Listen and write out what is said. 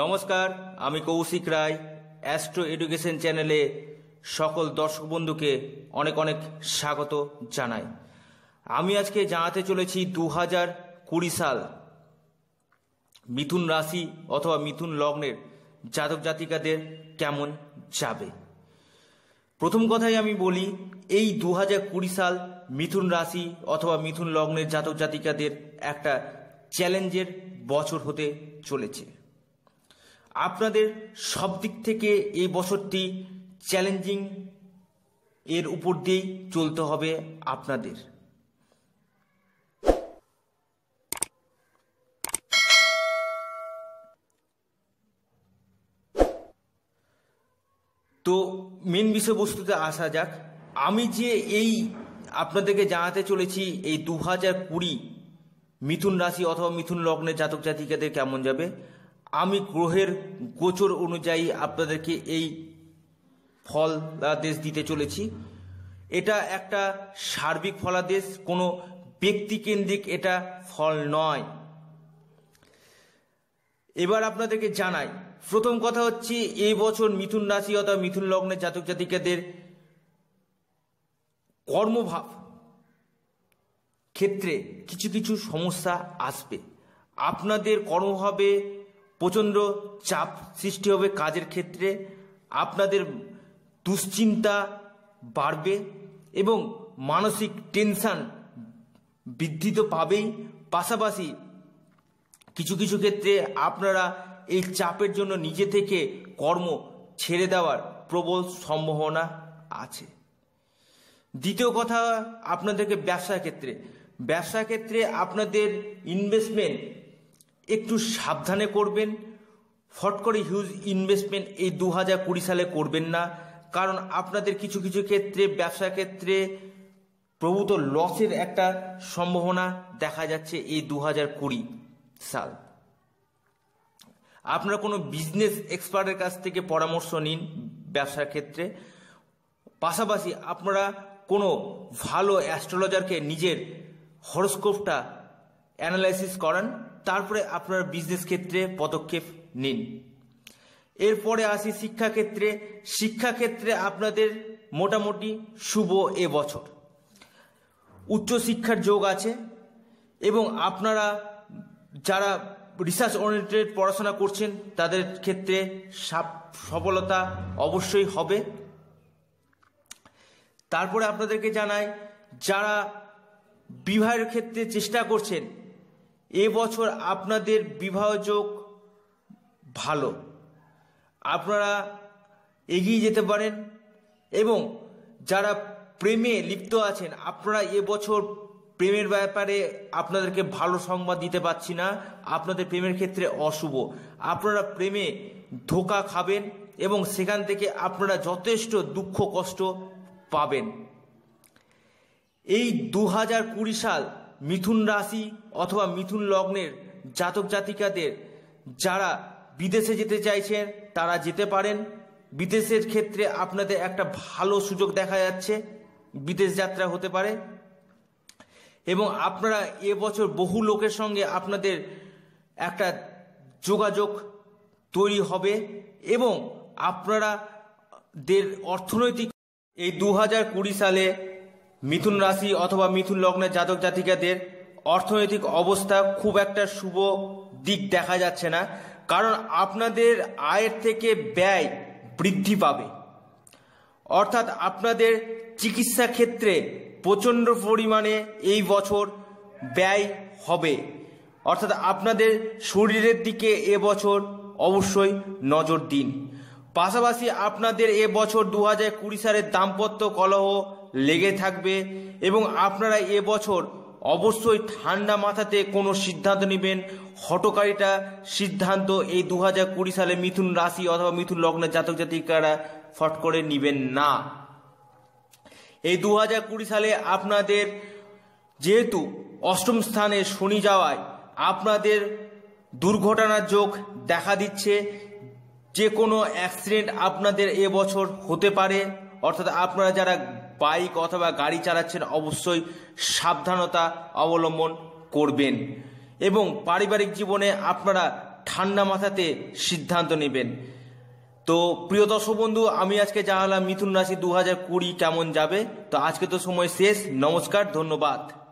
নমস্কার আমি কৌশিক রায় astro education চ্যানেলে সকল দর্শক বন্ধুকে অনেক অনেক স্বাগত জানাই আমি আজকে জানাতে চলেছি দু হাজার কুড়ি সাল মিথুন রাশি অথবা মিথুন লগ্নের জাতক জাতিকাদের কেমন যাবে প্রথম কথাই আমি বলি এই দু হাজার কুড়ি সাল মিথুন রাশি অথবা মিথুন লগ্নের জাতক জাতিকাদের একটা চ্যালেঞ্জের বছর হতে চলেছে আপনাদের সব দিক থেকে এই বছরটি চ্যালেঞ্জিং এর উপর দিয়েই চলতে হবে আপনাদের তো মেন বিষয়বস্তুতে আসা যাক আমি যে এই আপনাদেরকে জানাতে চলেছি এই দু হাজার কুড়ি মিথুন রাশি অথবা মিথুন লগ্নের জাতক জাতিকাদের কেমন যাবে আমি গ্রহের গোচর অনুযায়ী আপনাদেরকে এই ফল আদেশ দিতে চলেছি এটা একটা সার্বিক ফলাদেশ কোনো ব্যক্তিকেন্দ্রিক এটা ফল নয় এবার আপনাদেরকে জানাই প্রথম কথা হচ্ছে এই বছর মিথুন রাশি অথবা মিথুন লগ্নের জাতক জাতিকাদের কর্মভাব ক্ষেত্রে কিছু কিছু সমস্যা আসবে আপনাদের কর্মভাবে প্রচণ্ড চাপ সৃষ্টি হবে কাজের ক্ষেত্রে আপনাদের দুশ্চিন্তা বাড়বে এবং মানসিক টেনশান বৃদ্ধি তো পাবেই পাশাপাশি কিছু কিছু ক্ষেত্রে আপনারা এই চাপের জন্য নিজে থেকে কর্ম ছেড়ে দেওয়ার প্রবল সম্ভাবনা আছে দ্বিতীয় কথা আপনাদেরকে ব্যবসা ক্ষেত্রে ব্যবসা ক্ষেত্রে আপনাদের ইনভেস্টমেন্ট একটু সাবধানে করবেন ফট করে হিউজ ইনভেস্টমেন্ট এই দু হাজার কুড়ি সালে করবেন না কারণ আপনাদের কিছু কিছু ক্ষেত্রে ব্যবসা ক্ষেত্রে প্রভূত লসের একটা সম্ভাবনা দেখা যাচ্ছে এই দু হাজার কুড়ি সাল আপনারা কোনো বিজনেস এক্সপার্টের কাছ থেকে পরামর্শ নিন ব্যবসার ক্ষেত্রে পাশাপাশি আপনারা কোনো ভালো অ্যাস্ট্রোলজারকে নিজের হরস্কোপটা অ্যানালাইসিস করান তারপরে আপনার বিজনেস ক্ষেত্রে পদক্ষেপ নিন এরপরে আসি শিক্ষাক্ষেত্রে শিক্ষাক্ষেত্রে আপনাদের মোটামুটি শুভ এবছর উচ্চশিক্ষার যোগ আছে এবং আপনারা যারা রিসার্চ ওরিয়েন্টেড পড়াশোনা করছেন তাদের ক্ষেত্রে সফলতা অবশ্যই হবে তারপরে আপনাদেরকে জানাই যারা বিবাহের ক্ষেত্রে চেষ্টা করছেন এবছর আপনাদের বিবাহযোগ ভালো আপনারা এগিয়ে যেতে পারেন এবং যারা প্রেমে লিপ্ত আছেন আপনারা এবছর প্রেমের ব্যাপারে আপনাদেরকে ভালো সংবাদ দিতে পারছি না আপনাদের প্রেমের ক্ষেত্রে অশুভ আপনারা প্রেমে ধোকা খাবেন এবং সেখান থেকে আপনারা যথেষ্ট দুঃখ কষ্ট পাবেন এই দু হাজার কুড়ি সাল মিথুন রাশি অথবা মিথুন লগ্নের জাতক জাতিকাদের যারা বিদেশে যেতে চাইছেন তারা যেতে পারেন বিদেশের ক্ষেত্রে আপনাদের একটা ভালো সুযোগ দেখা যাচ্ছে বিদেশ যাত্রা হতে পারে এবং আপনারা এবছর বহু লোকের সঙ্গে আপনাদের একটা যোগাযোগ তৈরি হবে এবং আপনারা দের অর্থনৈতিক এই দু হাজার কুড়ি সালে মিথুন রাশি অথবা মিথুন লগ্নের জাতক জাতিকাদের অর্থনৈতিক অবস্থা খুব একটা শুভ দিক দেখা যাচ্ছে না কারণ আপনাদের আয়ের থেকে ব্যয় বৃদ্ধি পাবে অর্থাৎ আপনাদের চিকিৎসা ক্ষেত্রে প্রচণ্ড পরিমাণে এই বছর ব্যয় হবে অর্থাৎ আপনাদের শরীরের দিকে এবছর অবশ্যই নজর দিন পাশাপাশি আপনাদের এ বছর দু হাজার কুড়ি সালের দাম্পত্য কলহ লেগে থাকবে এবং আপনারা এ বছর অবশ্যই ঠান্ডা মাথাতে কোনো সিদ্ধান্ত নেবেন হটকারিটা সিদ্ধান্ত এই দু হাজার কুড়ি সালে মিথুন রাশি অথবা মিথুন লগ্নের জাতক জাতিকারা ফট করে নেবেন না এই দু হাজার কুড়ি সালে আপনাদের যেহেতু অষ্টম স্থানে শনি যাওয়ায় আপনাদের দুর্ঘটনার যোগ দেখা দিচ্ছে যে কোনো অ্যাক্সিডেন্ট আপনাদের এবছর হতে পারে অর্থাৎ আপনারা যারা বাইক অথবা গাড়ি চালাচ্ছেন অবশ্যই সাবধানতা অবলম্বন করবেন এবং পারিবারিক জীবনে আপনারা ঠান্ডা মাথাতে সিদ্ধান্ত নেবেন তো প্রিয় দর্শক বন্ধু আমি আজকে জানালাম মিথুন রাশি দু হাজার কুড়ি কেমন যাবে তো আজকে তো সময় শেষ নমস্কার ধন্যবাদ